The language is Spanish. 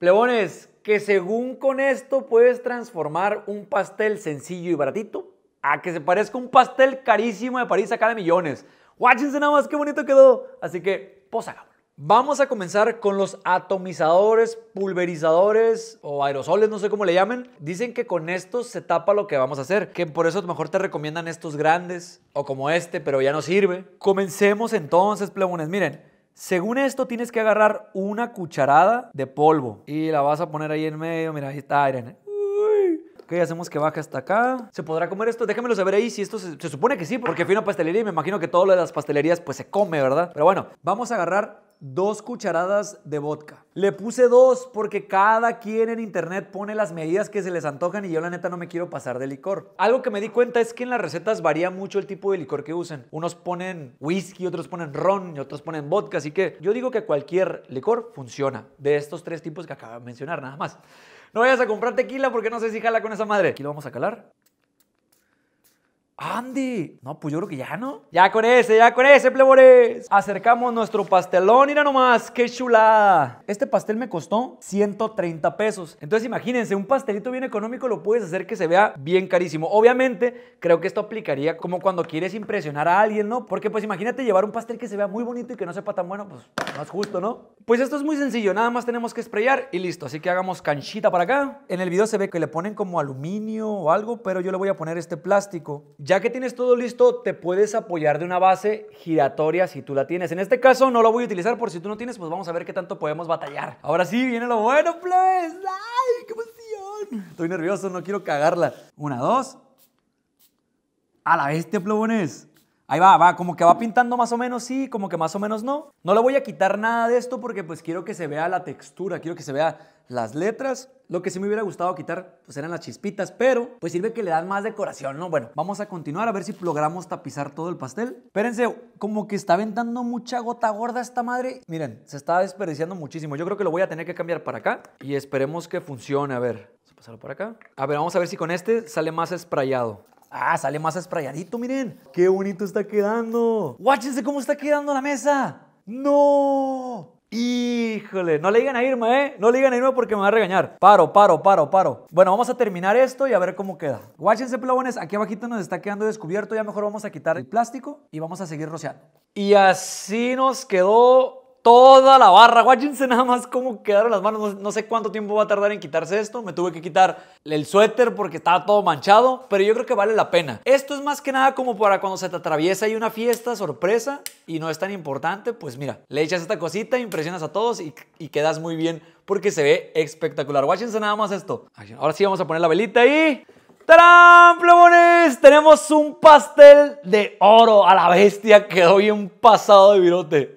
Plebones, que según con esto puedes transformar un pastel sencillo y baratito a que se parezca un pastel carísimo de París acá de millones. Guáchense nada más, qué bonito quedó. Así que, pues hagámoslo. Vamos a comenzar con los atomizadores, pulverizadores o aerosoles, no sé cómo le llamen. Dicen que con estos se tapa lo que vamos a hacer, que por eso mejor te recomiendan estos grandes o como este, pero ya no sirve. Comencemos entonces, plebones. Miren, según esto, tienes que agarrar una cucharada de polvo y la vas a poner ahí en medio. Mira, ahí está, Irene. Ok, hacemos que baje hasta acá. ¿Se podrá comer esto? Déjamelo saber ahí si esto se, supone que sí, porque fui a una pastelería y me imagino que todo de las pastelerías pues se come, ¿verdad? Pero bueno, vamos a agarrar dos cucharadas de vodka. Le puse dos porque cada quien en internet pone las medidas que se les antojan y yo la neta no me quiero pasar de licor. Algo que me di cuenta es que en las recetas varía mucho el tipo de licor que usen. Unos ponen whisky, otros ponen ron y otros ponen vodka, así que yo digo que cualquier licor funciona de estos tres tipos que acabo de mencionar nada más. No vayas a comprar tequila porque no sé si jala con esa madre. Aquí lo vamos a calar. Andy. No, pues yo creo que ya, ¿no? Ya con ese, ya con ese, plebores. Acercamos nuestro pastelón, mira nomás, qué chulada. Este pastel me costó 130 pesos. Entonces imagínense, un pastelito bien económico lo puedes hacer que se vea bien carísimo. Obviamente, creo que esto aplicaría como cuando quieres impresionar a alguien, ¿no? Porque pues imagínate llevar un pastel que se vea muy bonito y que no sepa tan bueno, pues no es justo, ¿no? Pues esto es muy sencillo, nada más tenemos que sprayar y listo. Así que hagamos canchita para acá. En el video se ve que le ponen como aluminio o algo, pero yo le voy a poner este plástico. Ya que tienes todo listo, te puedes apoyar de una base giratoria si tú la tienes. En este caso no lo voy a utilizar por si tú no tienes, pues vamos a ver qué tanto podemos batallar. Ahora sí, viene lo bueno, plebes. ¡Ay, qué emoción! Estoy nervioso, no quiero cagarla. Una, dos. A la bestia, plobones Ahí va, va, como que va pintando más o menos sí, como que más o menos no. No le voy a quitar nada de esto porque pues quiero que se vea la textura, quiero que se vea las letras. Lo que sí me hubiera gustado quitar pues eran las chispitas, pero pues sirve que le dan más decoración, ¿no? Bueno, vamos a continuar a ver si logramos tapizar todo el pastel. Espérense, como que está aventando mucha gota gorda esta madre. Miren, se está desperdiciando muchísimo. Yo creo que lo voy a tener que cambiar para acá y esperemos que funcione. A ver, pasarlo por acá. A ver, vamos a ver si con este sale más esprayado. Ah, sale más esprayadito, miren. Qué bonito está quedando. Guáchense cómo está quedando la mesa. No. Híjole, no le digan a Irma, ¿eh? No le digan a Irma porque me va a regañar. Paro, paro, paro, paro. Bueno, vamos a terminar esto y a ver cómo queda. Guáchense, plabones. Aquí abajito nos está quedando descubierto. Ya mejor vamos a quitar el plástico y vamos a seguir rociando. Y así nos quedó toda la barra. Guáchense nada más cómo quedaron las manos. No, sé cuánto tiempo va a tardar en quitarse esto. Me tuve que quitar el suéter porque estaba todo manchado, pero yo creo que vale la pena. Esto es más que nada como para cuando se te atraviesa y una fiesta sorpresa y no es tan importante, pues mira, le echas esta cosita, impresionas a todos y, quedas muy bien porque se ve espectacular. Guáchense nada más esto. Ahora sí vamos a poner la velita ahí. ¡Tarán, Tenemos un pastel de oro. A la bestia quedó bien pasado de virote.